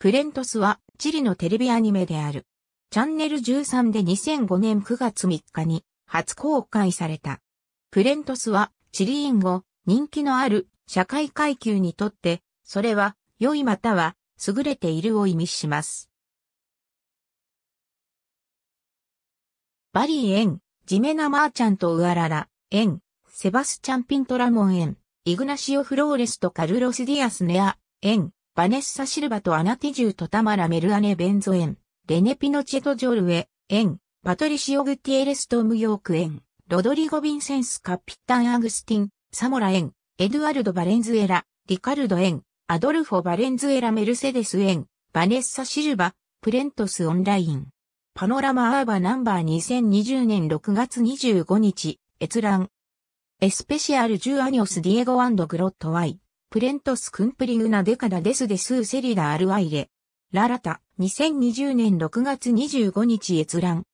プレントスはチリのテレビアニメである。チャンネル13で2005年9月3日に初公開された。プレントスはチリイン語、人気のある社会階級にとって、それは良いまたは優れているを意味します。バリー・エン、ジメナ・マーチャント・ウアララ、エン、セバスチャン・ピント・ラモン・エン、イグナシオ・フローレスとカルロス・ディアス・ネア、エン、バネッサ・シルバとアナティジューとタマラ・メルアネ・ベンゾエン、レネ・ピノチェト・ジョルエ、エン、パトリシオ・グティエレス・トム・ヨーク・エン、ロドリゴ・ヴィンセンス・カピッタン・アグスティン、サモラ・エン、エドゥアルド・バレンズエラ、リカルド・エン、アドルフォ・バレンズエラ・メルセデス・エン、バネッサ・シルバ、プレントス・オンライン。パノラマ・アーバナンバー2020年6月25日、閲覧。エスペシアル・ジュ・アニオス・ディエゴ・グロット・ワイ。プレントス・クンプリグナ・デカダ・デス・デスー・セリダ・アル・アイレ。ララタ、2020年6月25日閲覧。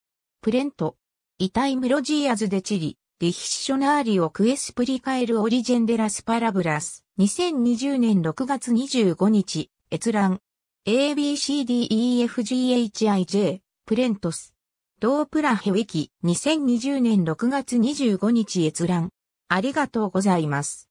プレント。イタイムロジーアズ・デチリ、ディヒッショナーリオ・クエスプリカエル・オリジェンデラス・パラブラス。2020年6月25日、閲覧。ABCDEFGHIJ、プレントス。ドープラヘウィキ、2020年6月25日閲覧。ありがとうございます。